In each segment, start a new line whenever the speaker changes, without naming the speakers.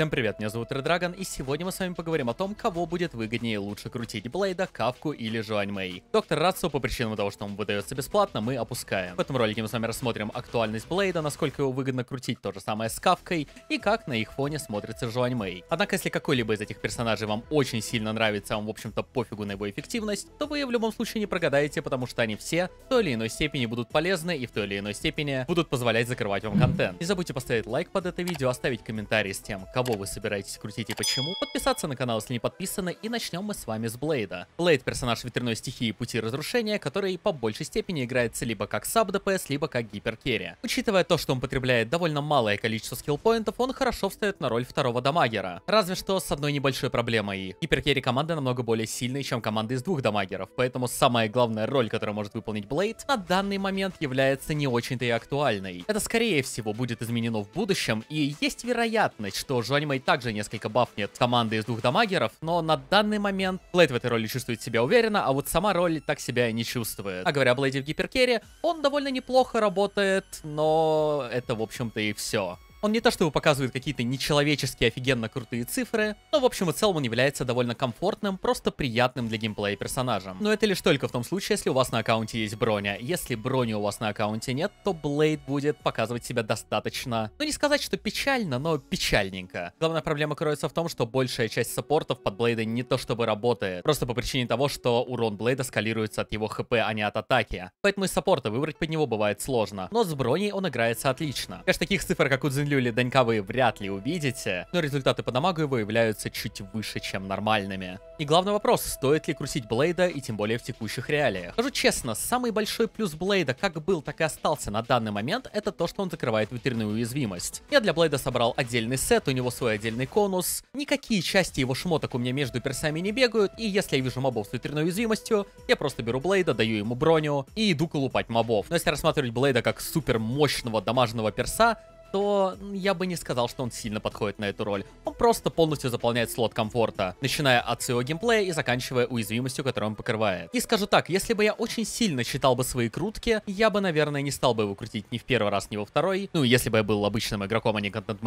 Всем привет, меня зовут Редрагон, и сегодня мы с вами поговорим о том, кого будет выгоднее и лучше крутить, Блейда, Кавку или же Мэй. Доктор Рацу по причинам того, что он выдается бесплатно, мы опускаем. В этом ролике мы с вами рассмотрим актуальность Блейда, насколько его выгодно крутить, то же самое с Кавкой, и как на их фоне смотрится Жуань Мэй. Однако, если какой-либо из этих персонажей вам очень сильно нравится, а вам, в общем-то, пофигу на его эффективность, то вы в любом случае не прогадаете, потому что они все в той или иной степени будут полезны и в той или иной степени будут позволять закрывать вам контент. Не забудьте поставить лайк под это видео, оставить комментарий с тем, кого кого вы собираетесь крутить и почему, подписаться на канал, если не подписаны, и начнем мы с вами с Блейда. Блейд персонаж ветряной стихии Пути Разрушения, который по большей степени играется либо как саб ДПС, либо как гиперкерри. Учитывая то, что он потребляет довольно малое количество скиллпоинтов, он хорошо встает на роль второго дамагера. Разве что с одной небольшой проблемой. Гиперкерри команды намного более сильные, чем команды из двух дамагеров, поэтому самая главная роль, которую может выполнить Блейд, на данный момент является не очень-то и актуальной. Это скорее всего будет изменено в будущем, и есть вероятность, что Джонима также несколько бафнет команды из двух дамагеров, но на данный момент Блейд в этой роли чувствует себя уверенно, а вот сама роль так себя не чувствует. А говоря о Блейде в гиперкере, он довольно неплохо работает, но это, в общем-то, и все. Он не то чтобы показывает какие-то нечеловеческие офигенно крутые цифры, но в общем и целом он является довольно комфортным, просто приятным для геймплея персонажем. Но это лишь только в том случае, если у вас на аккаунте есть броня. Если брони у вас на аккаунте нет, то Блейд будет показывать себя достаточно, ну не сказать, что печально, но печальненько. Главная проблема кроется в том, что большая часть саппортов под Блейда не то чтобы работает, просто по причине того, что урон Блейда скалируется от его хп, а не от атаки. Поэтому из саппорта выбрать под него бывает сложно, но с броней он играется отлично. Конечно, таких цифр, как у Дзин Люли Данька вы вряд ли увидите, но результаты по дамагу его являются чуть выше, чем нормальными. И главный вопрос, стоит ли крутить Блейда, и тем более в текущих реалиях. Скажу честно, самый большой плюс Блейда как был, так и остался на данный момент, это то, что он закрывает ветряную уязвимость. Я для Блейда собрал отдельный сет, у него свой отдельный конус, никакие части его шмоток у меня между персами не бегают, и если я вижу мобов с ветряной уязвимостью, я просто беру Блейда, даю ему броню и иду колупать мобов. Но если рассматривать Блейда как супер мощного дамажного перса, то я бы не сказал, что он сильно подходит на эту роль. Он просто полностью заполняет слот комфорта, начиная от своего геймплея и заканчивая уязвимостью, которую он покрывает. И скажу так, если бы я очень сильно читал бы свои крутки, я бы, наверное, не стал бы его крутить ни в первый раз, ни во второй, ну, если бы я был обычным игроком, а не контент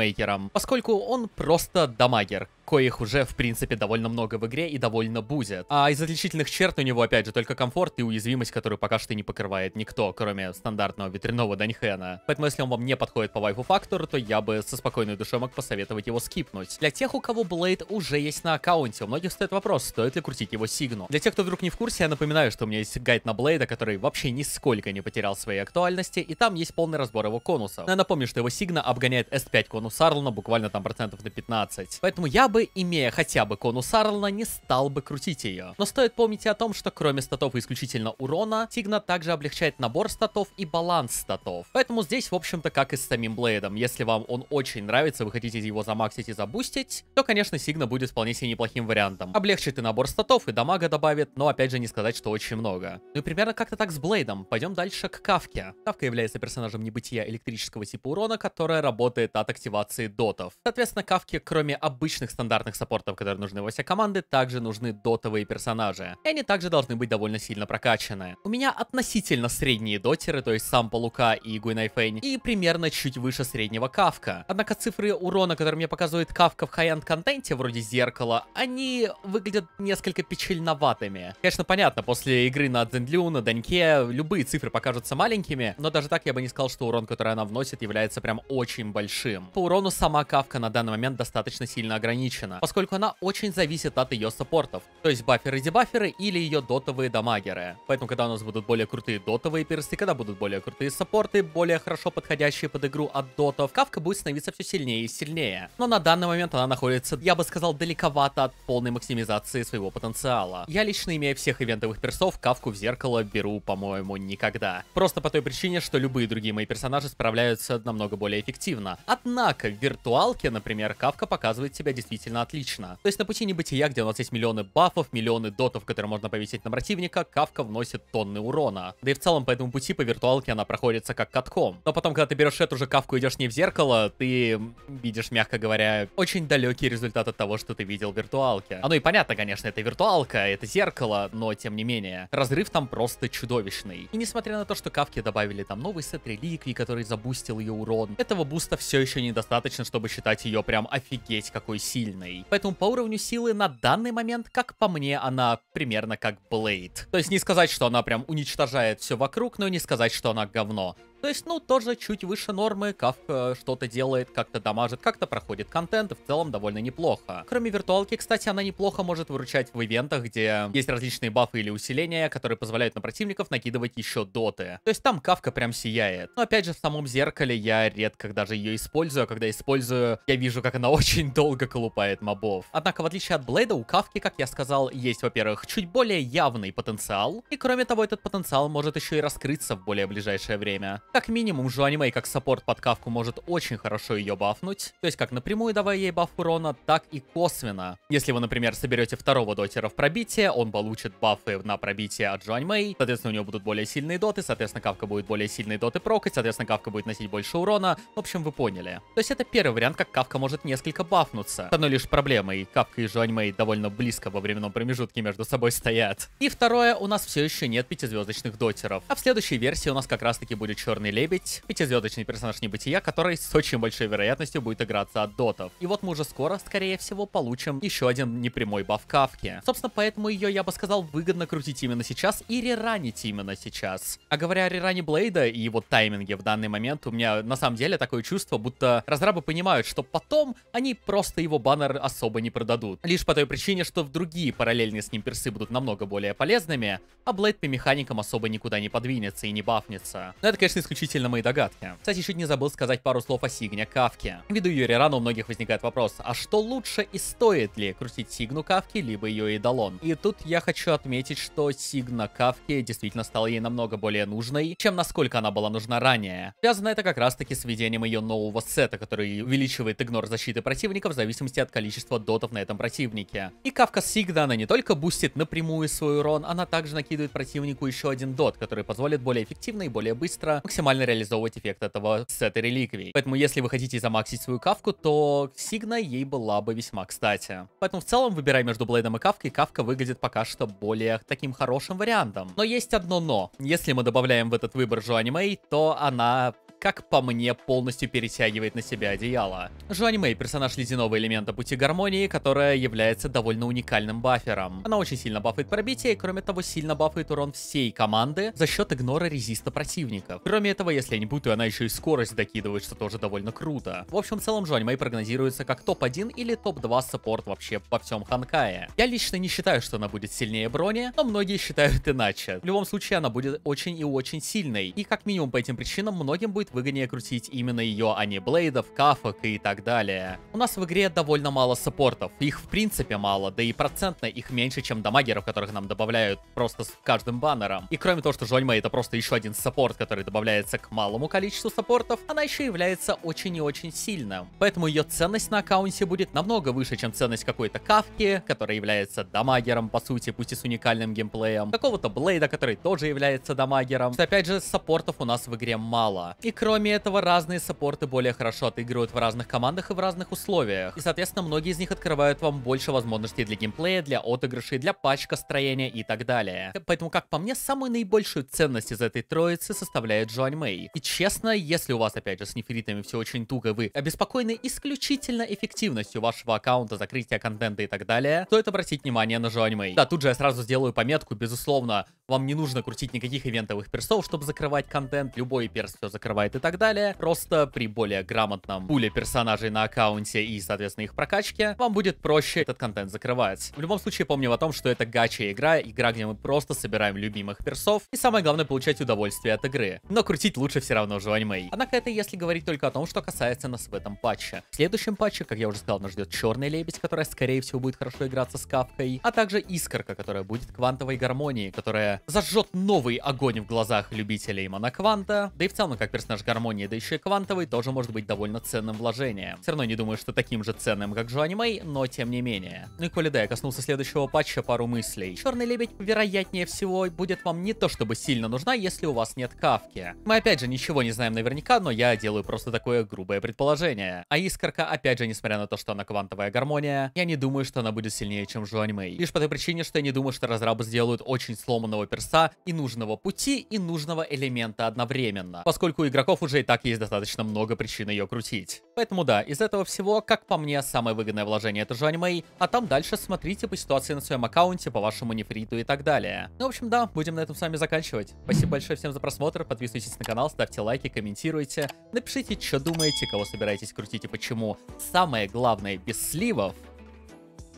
поскольку он просто дамагер, коих уже, в принципе, довольно много в игре и довольно будет. А из отличительных черт у него, опять же, только комфорт и уязвимость, которую пока что не покрывает никто, кроме стандартного ветряного Даньхена. Поэтому, если он вам не подходит по вайфу фактор, то я бы со спокойной душой мог посоветовать его скипнуть. Для тех, у кого Блейд уже есть на аккаунте, у многих стоит вопрос, стоит ли крутить его Сигну. Для тех, кто вдруг не в курсе, я напоминаю, что у меня есть гайд на Блейда, который вообще нисколько не потерял своей актуальности, и там есть полный разбор его конусов. Но я напомню, что его Сигна обгоняет S5 конус Арлона буквально там процентов на 15. Поэтому я бы, имея хотя бы конус Арлона, не стал бы крутить ее. Но стоит помнить о том, что кроме статов и исключительно урона, Сигна также облегчает набор статов и баланс статов. Поэтому здесь, в общем-то, как и с самим Блейдом этом, если вам он очень нравится, вы хотите его замаксить и забустить, то, конечно, Сигна будет вполне себе неплохим вариантом. Облегчит и набор статов, и дамага добавит, но, опять же, не сказать, что очень много. Ну и примерно как-то так с Блейдом. Пойдем дальше к Кавке. Кавка является персонажем небытия электрического типа урона, которая работает от активации дотов. Соответственно, Кавке, кроме обычных стандартных саппортов, которые нужны во все команде, также нужны дотовые персонажи. И они также должны быть довольно сильно прокачаны. У меня относительно средние дотеры, то есть сам Полука и Гуйнайфэнь, и примерно чуть выше среднего Кавка. Однако цифры урона, которые мне показывает Кавка в хай-энд контенте, вроде зеркала, они выглядят несколько печельноватыми. Конечно, понятно, после игры на Дзендлю, на Даньке, любые цифры покажутся маленькими, но даже так я бы не сказал, что урон, который она вносит, является прям очень большим. По урону сама Кавка на данный момент достаточно сильно ограничена, поскольку она очень зависит от ее саппортов, то есть баферы-дебаферы или ее дотовые дамагеры. Поэтому, когда у нас будут более крутые дотовые персты, когда будут более крутые саппорты, более хорошо подходящие под игру от дотов, анекдотов, Кавка будет становиться все сильнее и сильнее. Но на данный момент она находится, я бы сказал, далековато от полной максимизации своего потенциала. Я лично, имея всех ивентовых персов, Кавку в зеркало беру, по-моему, никогда. Просто по той причине, что любые другие мои персонажи справляются намного более эффективно. Однако, в виртуалке, например, Кавка показывает себя действительно отлично. То есть на пути небытия, где у нас есть миллионы бафов, миллионы дотов, которые можно повесить на противника, Кавка вносит тонны урона. Да и в целом по этому пути по виртуалке она проходится как катком. Но потом, когда ты берешь эту же Кавку и идешь смотришь не в зеркало, ты видишь, мягко говоря, очень далекий результат от того, что ты видел в виртуалке. Оно и понятно, конечно, это виртуалка, это зеркало, но тем не менее, разрыв там просто чудовищный. И несмотря на то, что кавки добавили там новый сет реликвий, который забустил ее урон, этого буста все еще недостаточно, чтобы считать ее прям офигеть какой сильной. Поэтому по уровню силы на данный момент, как по мне, она примерно как Блейд. То есть не сказать, что она прям уничтожает все вокруг, но и не сказать, что она говно. То есть, ну, тоже чуть выше нормы, Кавка э, что-то делает, как-то дамажит, как-то проходит контент, и в целом довольно неплохо. Кроме виртуалки, кстати, она неплохо может выручать в ивентах, где есть различные бафы или усиления, которые позволяют на противников накидывать еще доты. То есть там Кавка прям сияет. Но опять же, в самом зеркале я редко даже ее использую, а когда использую, я вижу, как она очень долго колупает мобов. Однако, в отличие от Блейда, у Кавки, как я сказал, есть, во-первых, чуть более явный потенциал, и кроме того, этот потенциал может еще и раскрыться в более ближайшее время. Как минимум, же аниме как саппорт под кавку может очень хорошо ее бафнуть, то есть как напрямую давая ей баф урона, так и косвенно. Если вы, например, соберете второго дотера в пробитие, он получит бафы на пробитие от Жуань Мэй, соответственно, у него будут более сильные доты, соответственно, кавка будет более сильные доты прокать, соответственно, кавка будет носить больше урона, в общем, вы поняли. То есть это первый вариант, как кавка может несколько бафнуться. С одной лишь проблемой, кавка и Жуань Мэй довольно близко во временном промежутке между собой стоят. И второе, у нас все еще нет пятизвездочных дотеров. А в следующей версии у нас как раз-таки будет черный Черный Лебедь, пятизвездочный персонаж Небытия, который с очень большой вероятностью будет играться от дотов. И вот мы уже скоро, скорее всего, получим еще один непрямой баф Кавки. Собственно, поэтому ее, я бы сказал, выгодно крутить именно сейчас и реранить именно сейчас. А говоря о реране Блейда и его тайминге в данный момент, у меня на самом деле такое чувство, будто разрабы понимают, что потом они просто его баннер особо не продадут. Лишь по той причине, что в другие параллельные с ним персы будут намного более полезными, а Блейд по механикам особо никуда не подвинется и не бафнется. Но это, конечно, исключительно исключительно мои догадки. Кстати, чуть не забыл сказать пару слов о Сигне Кавке. Ввиду ее рерана у многих возникает вопрос, а что лучше и стоит ли крутить Сигну Кавки, либо ее Идолон? И тут я хочу отметить, что Сигна Кавки действительно стала ей намного более нужной, чем насколько она была нужна ранее. Связано это как раз таки с введением ее нового сета, который увеличивает игнор защиты противника в зависимости от количества дотов на этом противнике. И Кавка Сигна, она не только бустит напрямую свой урон, она также накидывает противнику еще один дот, который позволит более эффективно и более быстро максимально максимально реализовывать эффект этого с этой реликвией. Поэтому если вы хотите замаксить свою кавку, то Сигна ей была бы весьма кстати. Поэтому в целом, выбирая между Блейдом и Кавкой, Кавка выглядит пока что более таким хорошим вариантом. Но есть одно но. Если мы добавляем в этот выбор Жуанимей, то она как по мне, полностью перетягивает на себя одеяло. Жуань Мэй — персонаж ледяного элемента пути гармонии, которая является довольно уникальным бафером. Она очень сильно бафает пробитие, и кроме того, сильно бафает урон всей команды за счет игнора резиста противников. Кроме этого, если я не путаю, она еще и скорость докидывает, что тоже довольно круто. В общем, в целом, Жуань Мэй прогнозируется как топ-1 или топ-2 саппорт вообще по всем Ханкае. Я лично не считаю, что она будет сильнее Брони, но многие считают иначе. В любом случае, она будет очень и очень сильной. И как минимум по этим причинам многим будет выгоднее крутить именно ее, а не блейдов, кафок и так далее. У нас в игре довольно мало саппортов. Их в принципе мало, да и процентно их меньше, чем дамагеров, которых нам добавляют просто с каждым баннером. И кроме того, что Жоньма это просто еще один саппорт, который добавляется к малому количеству саппортов, она еще является очень и очень сильным. Поэтому ее ценность на аккаунте будет намного выше, чем ценность какой-то кавки, которая является дамагером, по сути, пусть и с уникальным геймплеем, какого-то блейда, который тоже является дамагером. Что, опять же, саппортов у нас в игре мало. И Кроме этого, разные саппорты более хорошо отыгрывают в разных командах и в разных условиях. И, соответственно, многие из них открывают вам больше возможностей для геймплея, для отыгрышей, для пачка строения и так далее. Поэтому, как по мне, самую наибольшую ценность из этой троицы составляет Джоань Мэй. И честно, если у вас, опять же, с нефритами все очень туго, вы обеспокоены исключительно эффективностью вашего аккаунта, закрытия контента и так далее, стоит обратить внимание на Джоань Мэй. Да, тут же я сразу сделаю пометку, безусловно, вам не нужно крутить никаких ивентовых персов, чтобы закрывать контент, любой перс все закрывает и так далее. Просто при более грамотном пуле персонажей на аккаунте и, соответственно, их прокачке, вам будет проще этот контент закрывать. В любом случае, помню о том, что это гача игра, игра, где мы просто собираем любимых персов, и самое главное, получать удовольствие от игры. Но крутить лучше все равно же аниме. Однако это если говорить только о том, что касается нас в этом патче. В следующем патче, как я уже сказал, нас ждет Черный Лебедь, которая, скорее всего, будет хорошо играться с кавкой, а также Искорка, которая будет квантовой гармонией, которая зажжет новый огонь в глазах любителей Монокванта, да и в целом, как персонаж наш гармонии, да еще и квантовый, тоже может быть довольно ценным вложением. Все равно не думаю, что таким же ценным, как Жуани Мэй, но тем не менее. Ну и коли да, я коснулся следующего патча пару мыслей. Черный лебедь, вероятнее всего, будет вам не то чтобы сильно нужна, если у вас нет кавки. Мы опять же ничего не знаем наверняка, но я делаю просто такое грубое предположение. А искорка, опять же, несмотря на то, что она квантовая гармония, я не думаю, что она будет сильнее, чем Жуань Мэй. Лишь по той причине, что я не думаю, что разрабы сделают очень сломанного перса и нужного пути, и нужного элемента одновременно. Поскольку игра игроков уже и так есть достаточно много причин ее крутить. Поэтому да, из этого всего, как по мне, самое выгодное вложение это же аниме, а там дальше смотрите по ситуации на своем аккаунте, по вашему нефриту и так далее. Ну, в общем, да, будем на этом с вами заканчивать. Спасибо большое всем за просмотр, подписывайтесь на канал, ставьте лайки, комментируйте, напишите, что думаете, кого собираетесь крутить и почему. Самое главное, без сливов.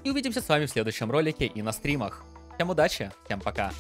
И увидимся с вами в следующем ролике и на стримах. Всем удачи, всем пока.